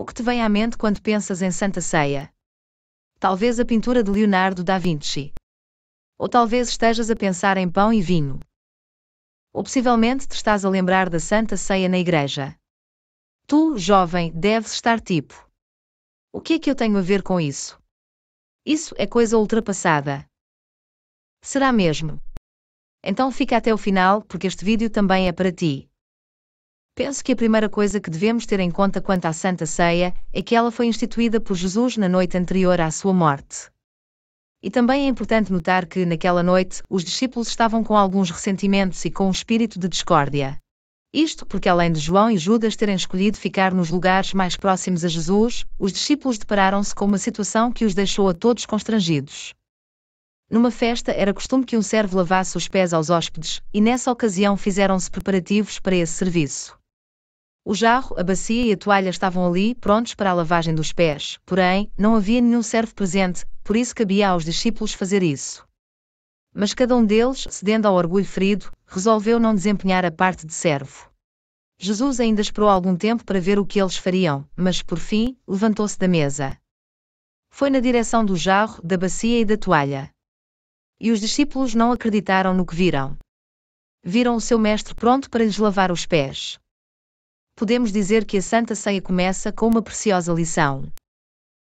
O que te vem à mente quando pensas em Santa Ceia? Talvez a pintura de Leonardo da Vinci. Ou talvez estejas a pensar em pão e vinho. Ou possivelmente te estás a lembrar da Santa Ceia na igreja. Tu, jovem, deves estar tipo: O que é que eu tenho a ver com isso? Isso é coisa ultrapassada. Será mesmo? Então fica até o final, porque este vídeo também é para ti. Penso que a primeira coisa que devemos ter em conta quanto à Santa Ceia é que ela foi instituída por Jesus na noite anterior à sua morte. E também é importante notar que, naquela noite, os discípulos estavam com alguns ressentimentos e com um espírito de discórdia. Isto porque, além de João e Judas terem escolhido ficar nos lugares mais próximos a Jesus, os discípulos depararam-se com uma situação que os deixou a todos constrangidos. Numa festa era costume que um servo lavasse os pés aos hóspedes, e nessa ocasião fizeram-se preparativos para esse serviço. O jarro, a bacia e a toalha estavam ali, prontos para a lavagem dos pés, porém, não havia nenhum servo presente, por isso cabia aos discípulos fazer isso. Mas cada um deles, cedendo ao orgulho ferido, resolveu não desempenhar a parte de servo. Jesus ainda esperou algum tempo para ver o que eles fariam, mas por fim, levantou-se da mesa. Foi na direção do jarro, da bacia e da toalha. E os discípulos não acreditaram no que viram. Viram o seu mestre pronto para lhes lavar os pés podemos dizer que a Santa Ceia começa com uma preciosa lição.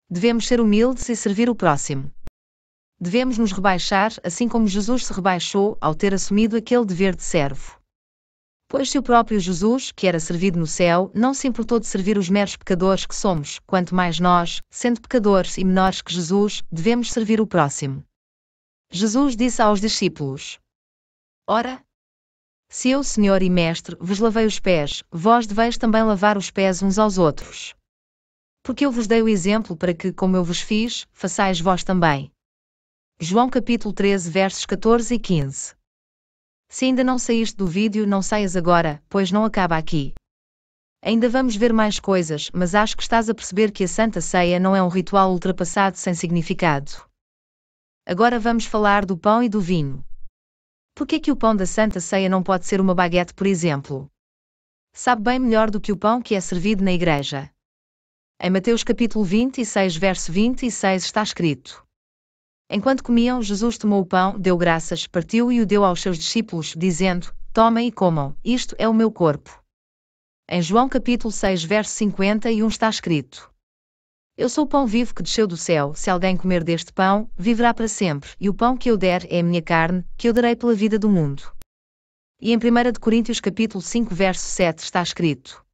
Devemos ser humildes e servir o próximo. Devemos nos rebaixar, assim como Jesus se rebaixou ao ter assumido aquele dever de servo. Pois se o próprio Jesus, que era servido no céu, não se importou de servir os meros pecadores que somos, quanto mais nós, sendo pecadores e menores que Jesus, devemos servir o próximo. Jesus disse aos discípulos: Ora, se eu, Senhor e Mestre, vos lavei os pés, vós deveis também lavar os pés uns aos outros. Porque eu vos dei o exemplo para que, como eu vos fiz, façais vós também. João capítulo 13, versos 14 e 15. Se ainda não saíste do vídeo, não saias agora, pois não acaba aqui. Ainda vamos ver mais coisas, mas acho que estás a perceber que a Santa Ceia não é um ritual ultrapassado sem significado. Agora vamos falar do pão e do vinho. Por que que o pão da Santa Ceia não pode ser uma baguete, por exemplo? Sabe bem melhor do que o pão que é servido na igreja. Em Mateus capítulo 26, verso 26 está escrito: Enquanto comiam, Jesus tomou o pão, deu graças, partiu e o deu aos seus discípulos, dizendo: Tomem e comam, isto é o meu corpo. Em João capítulo 6, verso 51 está escrito: eu sou o pão vivo que desceu do céu, se alguém comer deste pão, viverá para sempre, e o pão que eu der é a minha carne, que eu darei pela vida do mundo. E em 1 Coríntios capítulo 5 verso 7 está escrito: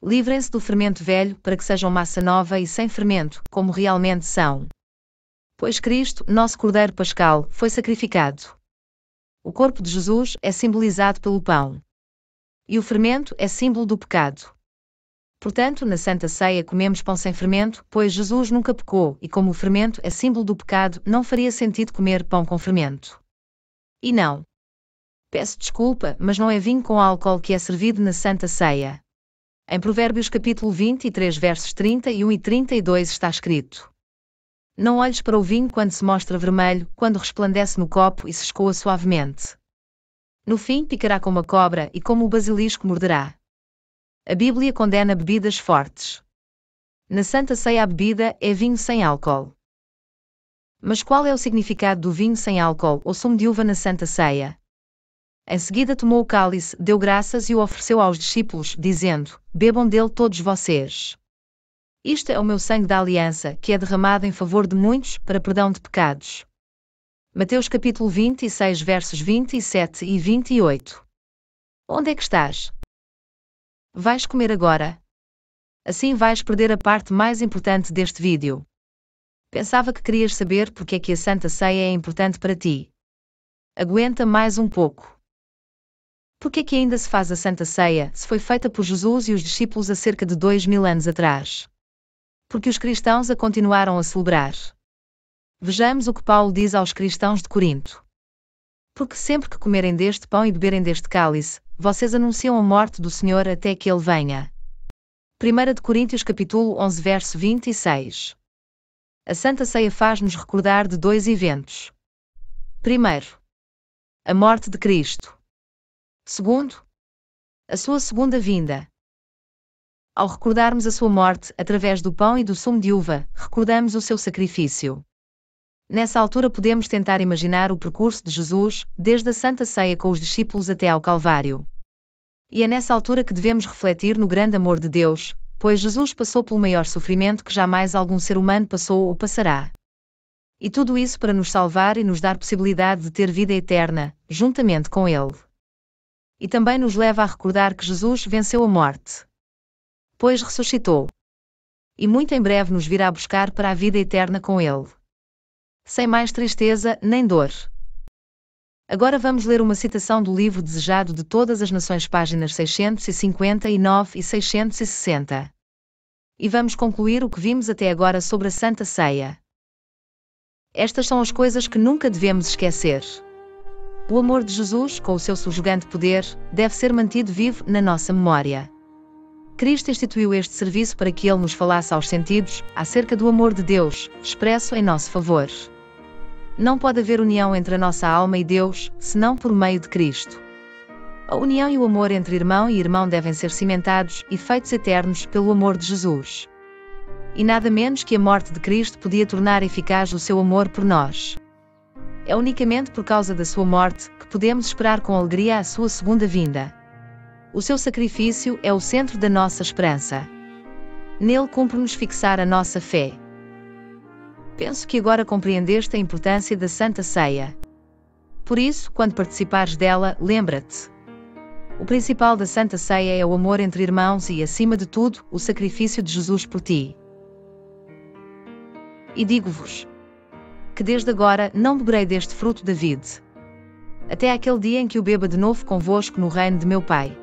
Livrem-se do fermento velho, para que sejam massa nova e sem fermento, como realmente são. Pois Cristo, nosso Cordeiro Pascal, foi sacrificado. O corpo de Jesus é simbolizado pelo pão. E o fermento é símbolo do pecado. Portanto, na Santa Ceia comemos pão sem fermento, pois Jesus nunca pecou, e como o fermento é símbolo do pecado, não faria sentido comer pão com fermento. E não. Peço desculpa, mas não é vinho com álcool que é servido na Santa Ceia. Em Provérbios capítulo 23, versos 31 e 32 está escrito: Não olhes para o vinho quando se mostra vermelho, quando resplandece no copo e se escoa suavemente. No fim picará como a cobra e como o basilisco morderá. A Bíblia condena bebidas fortes. Na Santa Ceia a bebida é vinho sem álcool. Mas qual é o significado do vinho sem álcool ou sumo de uva na Santa Ceia? Em seguida tomou o cálice, deu graças e o ofereceu aos discípulos, dizendo: Bebam dele todos vocês. Isto é o meu sangue da aliança, que é derramado em favor de muitos, para perdão de pecados. Mateus capítulo 26, versos 27 e 28. Onde é que estás? Vais comer agora. Assim vais perder a parte mais importante deste vídeo. Pensava que querias saber porque é que a Santa Ceia é importante para ti. Aguenta mais um pouco. Por que é que ainda se faz a Santa Ceia, se foi feita por Jesus e os discípulos há cerca de dois mil anos atrás? Porque os cristãos a continuaram a celebrar. Vejamos o que Paulo diz aos cristãos de Corinto. Porque sempre que comerem deste pão e beberem deste cálice, vocês anunciam a morte do Senhor até que ele venha. 1 de Coríntios capítulo 11 verso 26. A Santa Ceia faz-nos recordar de dois eventos. Primeiro, a morte de Cristo. Segundo, a sua segunda vinda. Ao recordarmos a sua morte através do pão e do sumo de uva, recordamos o seu sacrifício. Nessa altura podemos tentar imaginar o percurso de Jesus, desde a Santa Ceia com os discípulos até ao Calvário. E é nessa altura que devemos refletir no grande amor de Deus, pois Jesus passou pelo maior sofrimento que jamais algum ser humano passou ou passará. E tudo isso para nos salvar e nos dar possibilidade de ter vida eterna, juntamente com Ele. E também nos leva a recordar que Jesus venceu a morte. Pois ressuscitou. E muito em breve nos virá buscar para a vida eterna com Ele sem mais tristeza nem dor. Agora vamos ler uma citação do livro Desejado de Todas as Nações, páginas 659 e 660. E vamos concluir o que vimos até agora sobre a Santa Ceia. Estas são as coisas que nunca devemos esquecer. O amor de Jesus, com o seu subjugante poder, deve ser mantido vivo na nossa memória. Cristo instituiu este serviço para que Ele nos falasse aos sentidos, acerca do amor de Deus, expresso em nosso favor. Não pode haver união entre a nossa alma e Deus, senão por meio de Cristo. A união e o amor entre irmão e irmão devem ser cimentados e feitos eternos pelo amor de Jesus. E nada menos que a morte de Cristo podia tornar eficaz o seu amor por nós. É unicamente por causa da sua morte que podemos esperar com alegria a sua segunda vinda. O seu sacrifício é o centro da nossa esperança. Nele cumpre-nos fixar a nossa fé. Penso que agora compreendeste a importância da Santa Ceia. Por isso, quando participares dela, lembra-te. O principal da Santa Ceia é o amor entre irmãos e, acima de tudo, o sacrifício de Jesus por ti. E digo-vos que desde agora não beberei deste fruto da vide, até aquele dia em que o beba de novo convosco no reino de meu Pai.